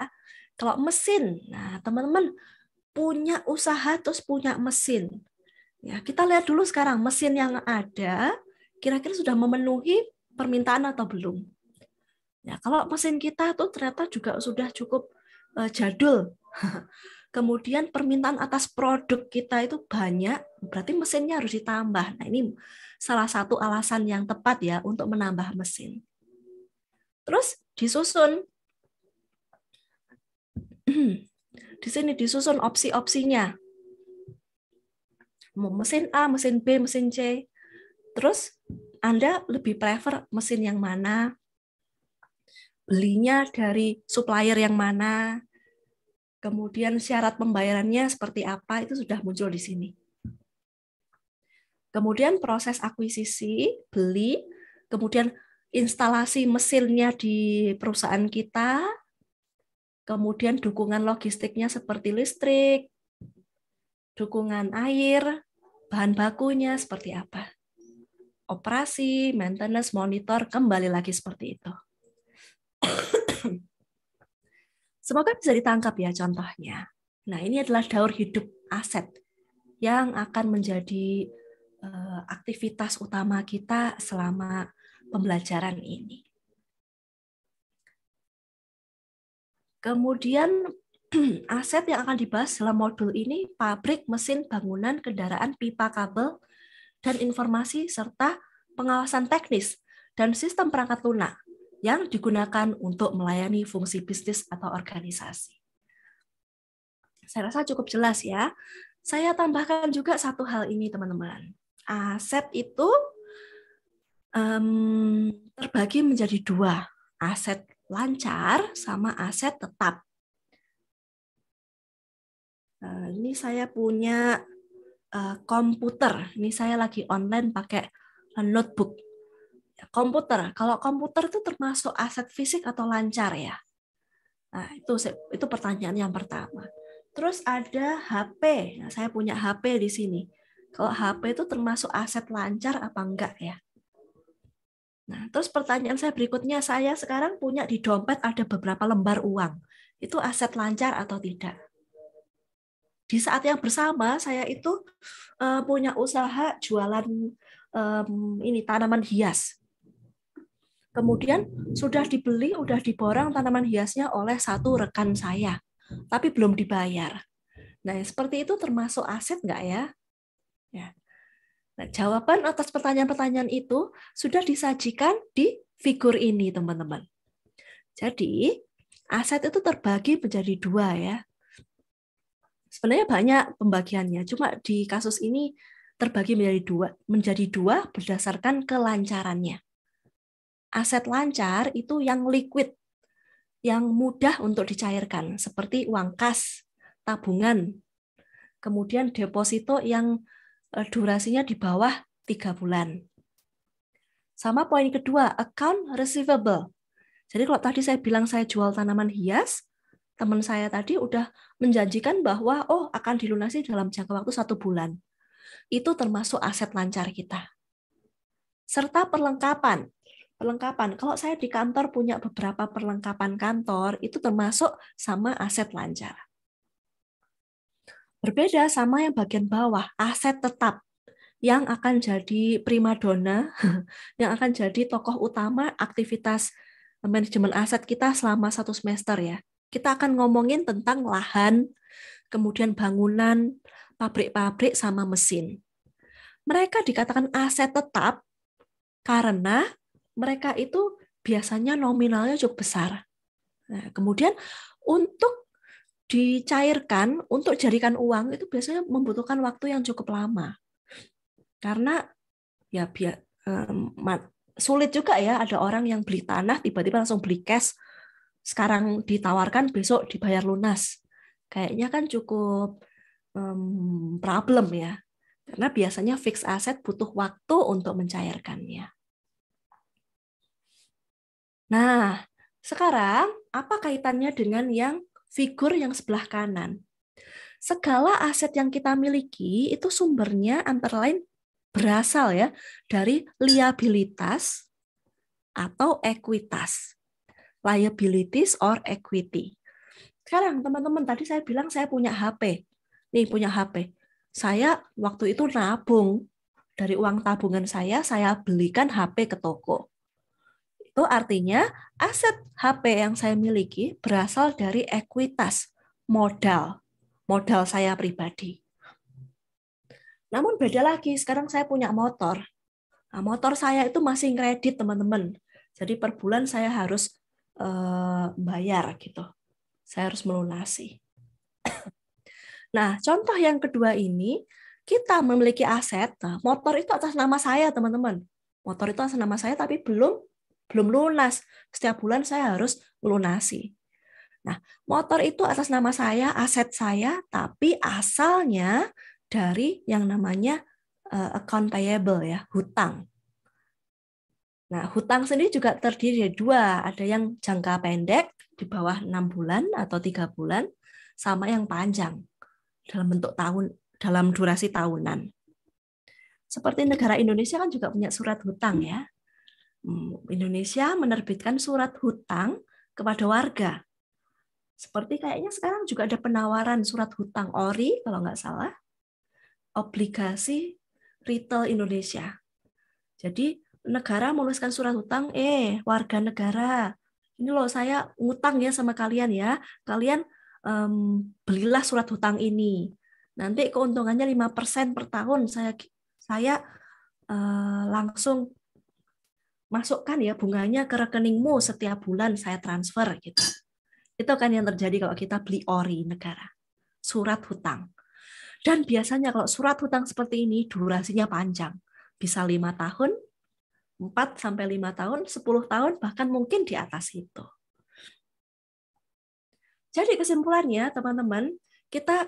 Kalau mesin, nah teman-teman punya usaha terus punya mesin. Ya, kita lihat dulu sekarang mesin yang ada kira-kira sudah memenuhi permintaan atau belum. Ya, kalau mesin kita tuh ternyata juga sudah cukup uh, jadul. Kemudian permintaan atas produk kita itu banyak, berarti mesinnya harus ditambah. Nah, ini salah satu alasan yang tepat ya untuk menambah mesin. Terus disusun di sini disusun opsi-opsinya mau mesin A, mesin B, mesin C. Terus Anda lebih prefer mesin yang mana? Belinya dari supplier yang mana? Kemudian syarat pembayarannya seperti apa? Itu sudah muncul di sini. Kemudian proses akuisisi, beli, kemudian instalasi mesinnya di perusahaan kita, kemudian dukungan logistiknya seperti listrik, dukungan air, bahan bakunya seperti apa. Operasi, maintenance, monitor, kembali lagi seperti itu. Semoga bisa ditangkap ya contohnya. Nah, ini adalah daur hidup aset yang akan menjadi eh, aktivitas utama kita selama pembelajaran ini. Kemudian aset yang akan dibahas dalam modul ini pabrik, mesin, bangunan, kendaraan, pipa, kabel, dan informasi serta pengawasan teknis dan sistem perangkat lunak yang digunakan untuk melayani fungsi bisnis atau organisasi. Saya rasa cukup jelas ya. Saya tambahkan juga satu hal ini teman-teman. Aset itu um, terbagi menjadi dua, aset lancar sama aset tetap. Eh, ini saya punya eh, komputer, ini saya lagi online pakai notebook. Komputer, kalau komputer itu termasuk aset fisik atau lancar ya? Nah, itu itu pertanyaan yang pertama. Terus ada HP. Nah, saya punya HP di sini. Kalau HP itu termasuk aset lancar apa enggak ya? Nah, terus pertanyaan saya berikutnya, saya sekarang punya di dompet ada beberapa lembar uang. Itu aset lancar atau tidak? di saat yang bersama saya itu uh, punya usaha jualan um, ini tanaman hias. Kemudian sudah dibeli, sudah diborong tanaman hiasnya oleh satu rekan saya, tapi belum dibayar. Nah, seperti itu termasuk aset nggak ya? Ya. Nah, jawaban atas pertanyaan-pertanyaan itu sudah disajikan di figur ini, teman-teman. Jadi, aset itu terbagi menjadi dua ya. Sebenarnya banyak pembagiannya, cuma di kasus ini terbagi menjadi dua, menjadi dua berdasarkan kelancarannya. Aset lancar itu yang liquid, yang mudah untuk dicairkan, seperti uang kas, tabungan, kemudian deposito yang e, durasinya di bawah tiga bulan. Sama poin kedua, account receivable. Jadi kalau tadi saya bilang saya jual tanaman hias, teman saya tadi udah menjanjikan bahwa oh akan dilunasi dalam jangka waktu satu bulan. Itu termasuk aset lancar kita. Serta perlengkapan. Perlengkapan. Kalau saya di kantor punya beberapa perlengkapan kantor, itu termasuk sama aset lancar. Berbeda sama yang bagian bawah, aset tetap yang akan jadi primadona, yang akan jadi tokoh utama aktivitas manajemen aset kita selama satu semester ya. Kita akan ngomongin tentang lahan, kemudian bangunan, pabrik-pabrik, sama mesin. Mereka dikatakan aset tetap karena mereka itu biasanya nominalnya cukup besar. Nah, kemudian untuk dicairkan, untuk jadikan uang itu biasanya membutuhkan waktu yang cukup lama. Karena ya biar um, sulit juga ya ada orang yang beli tanah tiba-tiba langsung beli cash sekarang ditawarkan besok dibayar lunas kayaknya kan cukup um, problem ya karena biasanya fixed asset butuh waktu untuk mencairkannya. Nah, sekarang apa kaitannya dengan yang figur yang sebelah kanan? Segala aset yang kita miliki itu sumbernya antara lain berasal ya dari liabilitas atau ekuitas liabilities or equity. Sekarang teman-teman tadi saya bilang saya punya HP. Nih punya HP. Saya waktu itu nabung dari uang tabungan saya saya belikan HP ke toko. Itu artinya aset HP yang saya miliki berasal dari ekuitas, modal, modal saya pribadi. Namun beda lagi, sekarang saya punya motor. Nah, motor saya itu masih kredit, teman-teman. Jadi per bulan saya harus Eh, bayar gitu. Saya harus melunasi. nah, contoh yang kedua ini, kita memiliki aset, nah, motor itu atas nama saya, teman-teman. Motor itu atas nama saya tapi belum belum lunas. Setiap bulan saya harus melunasi. Nah, motor itu atas nama saya, aset saya, tapi asalnya dari yang namanya eh, account payable ya, hutang. Nah, hutang sendiri juga terdiri dari dua. Ada yang jangka pendek di bawah enam bulan atau tiga bulan, sama yang panjang dalam bentuk tahun dalam durasi tahunan. Seperti negara Indonesia kan juga punya surat hutang ya. Hmm, Indonesia menerbitkan surat hutang kepada warga. Seperti kayaknya sekarang juga ada penawaran surat hutang ori kalau nggak salah, obligasi retail Indonesia. Jadi negara menuliskan surat hutang, eh warga negara, ini loh saya ngutang ya sama kalian ya, kalian um, belilah surat hutang ini. Nanti keuntungannya 5% per tahun saya saya uh, langsung masukkan ya bunganya ke rekeningmu setiap bulan saya transfer gitu. Itu kan yang terjadi kalau kita beli ori negara. Surat hutang. Dan biasanya kalau surat hutang seperti ini durasinya panjang. Bisa lima tahun, 4 sampai 5 tahun, 10 tahun bahkan mungkin di atas itu. Jadi kesimpulannya teman-teman, kita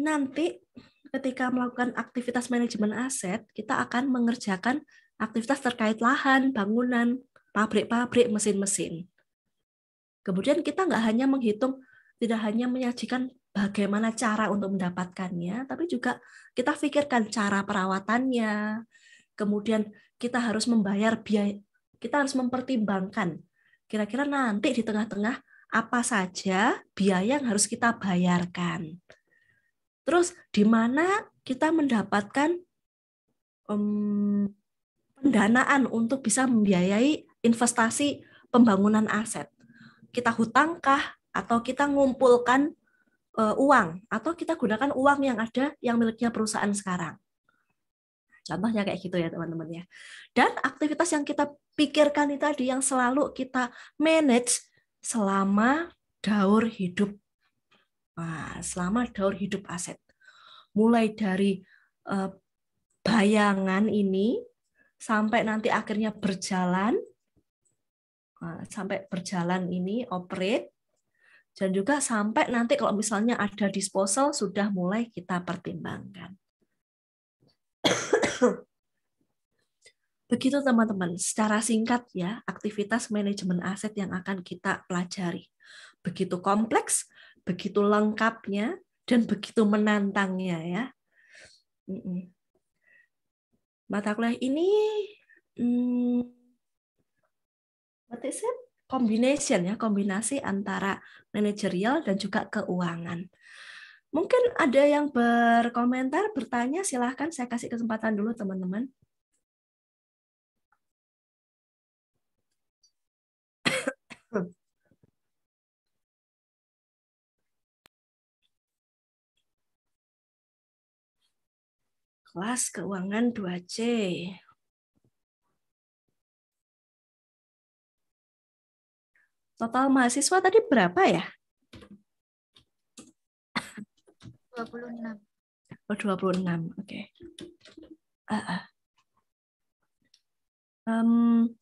nanti ketika melakukan aktivitas manajemen aset, kita akan mengerjakan aktivitas terkait lahan, bangunan, pabrik-pabrik, mesin-mesin. Kemudian kita nggak hanya menghitung, tidak hanya menyajikan bagaimana cara untuk mendapatkannya, tapi juga kita pikirkan cara perawatannya, kemudian kita harus membayar biaya, kita harus mempertimbangkan kira-kira nanti di tengah-tengah apa saja biaya yang harus kita bayarkan. Terus di mana kita mendapatkan um, pendanaan untuk bisa membiayai investasi pembangunan aset. Kita hutangkah atau kita ngumpulkan uh, uang atau kita gunakan uang yang ada yang miliknya perusahaan sekarang. Contohnya kayak gitu ya teman-teman ya. Dan aktivitas yang kita pikirkan itu tadi yang selalu kita manage selama daur hidup. Nah, selama daur hidup aset. Mulai dari uh, bayangan ini sampai nanti akhirnya berjalan eh, sampai berjalan ini operate dan juga sampai nanti kalau misalnya ada disposal sudah mulai kita pertimbangkan. Begitu teman-teman, secara singkat ya, aktivitas manajemen aset yang akan kita pelajari. Begitu kompleks, begitu lengkapnya, dan begitu menantangnya ya. Mata kuliah ini hmm, what is it? combination ya, kombinasi antara manajerial dan juga keuangan. Mungkin ada yang berkomentar, bertanya, silahkan saya kasih kesempatan dulu teman-teman. Kelas keuangan 2C. Total mahasiswa tadi berapa ya? 26. Oh, 26. Oke. Okay. Uh, uh. Ah. Um,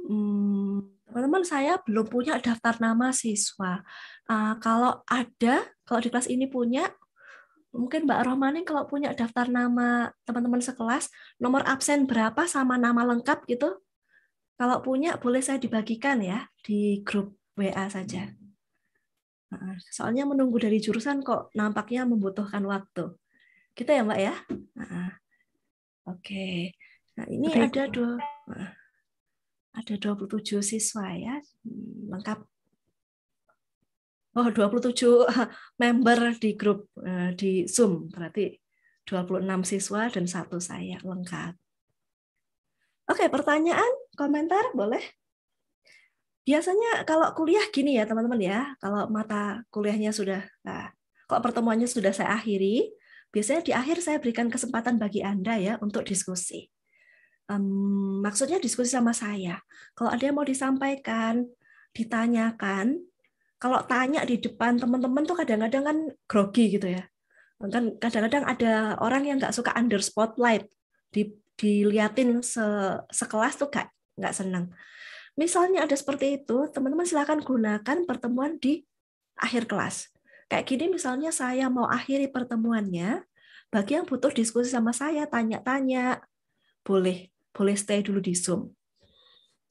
hmm, teman-teman saya belum punya daftar nama siswa. Uh, kalau ada, kalau di kelas ini punya, mungkin Mbak Rohmani kalau punya daftar nama teman-teman sekelas, nomor absen berapa sama nama lengkap gitu. Kalau punya boleh saya dibagikan ya di grup WA saja. Soalnya menunggu dari jurusan kok nampaknya membutuhkan waktu. Kita gitu ya Mbak ya? Oke. Nah, ini Oke. ada dua ada 27 siswa ya, hmm, lengkap. Oh, 27 member di grup eh, di Zoom, berarti 26 siswa dan satu saya lengkap. Oke, pertanyaan, komentar boleh? Biasanya kalau kuliah gini ya teman-teman ya, kalau mata kuliahnya sudah, nah, kalau pertemuannya sudah saya akhiri, biasanya di akhir saya berikan kesempatan bagi Anda ya untuk diskusi. Um, maksudnya diskusi sama saya. Kalau ada yang mau disampaikan, ditanyakan, kalau tanya di depan teman-teman tuh kadang-kadang kan grogi gitu ya. Kan kadang-kadang ada orang yang nggak suka under spotlight, di, diliatin se, sekelas tuh gak nggak senang. Misalnya ada seperti itu, teman-teman silahkan gunakan pertemuan di akhir kelas. Kayak gini misalnya saya mau akhiri pertemuannya, bagi yang butuh diskusi sama saya, tanya-tanya, boleh boleh stay dulu di Zoom.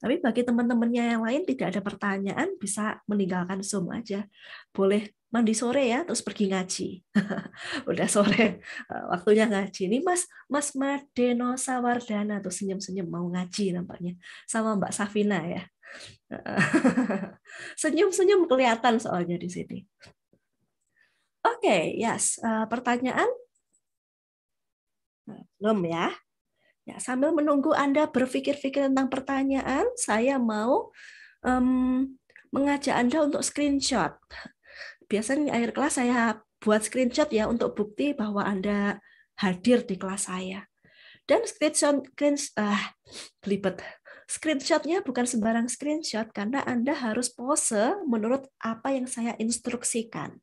Tapi bagi teman-temannya yang lain tidak ada pertanyaan, bisa meninggalkan Zoom aja. Boleh mandi sore ya terus pergi ngaji udah sore eh, waktunya ngaji ini mas mas Madeno Sawardana tuh senyum senyum mau ngaji nampaknya sama Mbak Safina ya senyum senyum kelihatan soalnya di sini oke okay, yes eh, pertanyaan eh, belum ya ya sambil menunggu anda berpikir-pikir tentang pertanyaan saya mau um, mengajak anda untuk screenshot biasanya di akhir kelas saya buat screenshot ya untuk bukti bahwa Anda hadir di kelas saya. Dan screenshot, screen, ah, belibet. Screenshotnya bukan sembarang screenshot karena Anda harus pose menurut apa yang saya instruksikan.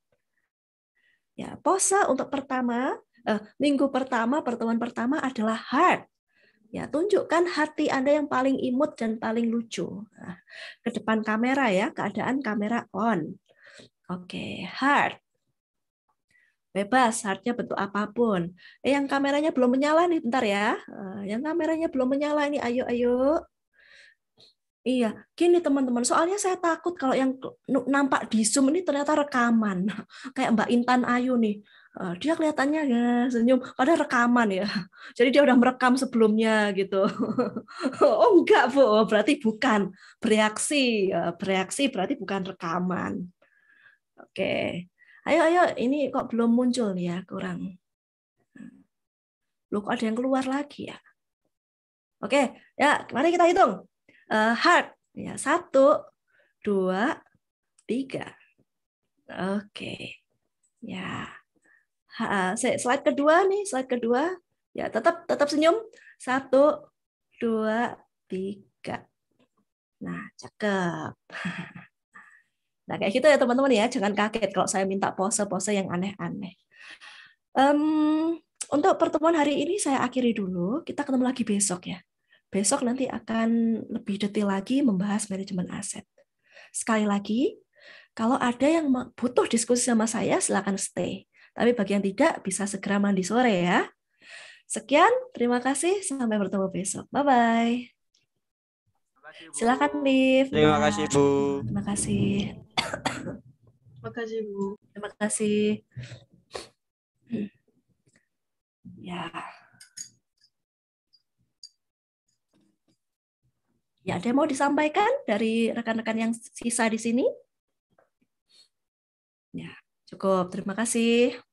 Ya, pose untuk pertama eh, minggu pertama pertemuan pertama adalah heart. Ya, tunjukkan hati Anda yang paling imut dan paling lucu. Nah, ke depan kamera ya, keadaan kamera on. Oke, heart. Bebas, heartnya bentuk apapun. Eh, yang kameranya belum menyala nih, bentar ya. Eh, yang kameranya belum menyala nih, ayo, ayo. Iya, gini teman-teman. Soalnya saya takut kalau yang nampak di Zoom ini ternyata rekaman. Kayak Mbak Intan Ayu nih. Eh, dia kelihatannya ya, senyum, padahal rekaman ya. Jadi dia udah merekam sebelumnya gitu. Oh enggak, Bu. Oh, berarti bukan bereaksi. Eh, bereaksi berarti bukan rekaman. Oke. Ayo ayo ini kok belum muncul ya, kurang. Hmm. Lu kok ada yang keluar lagi ya? Oke, ya mari kita hitung. Uh, heart ya satu, dua, tiga. Oke, ya. Ha, slide kedua nih, slide kedua. Ya tetap tetap senyum. Satu, dua, tiga. Nah, cakep. Nah kayak gitu ya teman-teman ya, jangan kaget kalau saya minta pose-pose yang aneh-aneh. Um, untuk pertemuan hari ini saya akhiri dulu. Kita ketemu lagi besok ya. Besok nanti akan lebih detail lagi membahas manajemen aset. Sekali lagi, kalau ada yang butuh diskusi sama saya, silakan stay. Tapi bagi yang tidak, bisa segera mandi sore ya. Sekian, terima kasih. Sampai bertemu besok. Bye-bye. Silakan, Liv. Terima kasih, Bu. Terima kasih. Terima kasih Bu. Terima kasih. Ya. Ya, ada yang mau disampaikan dari rekan-rekan yang sisa di sini? Ya, cukup. Terima kasih.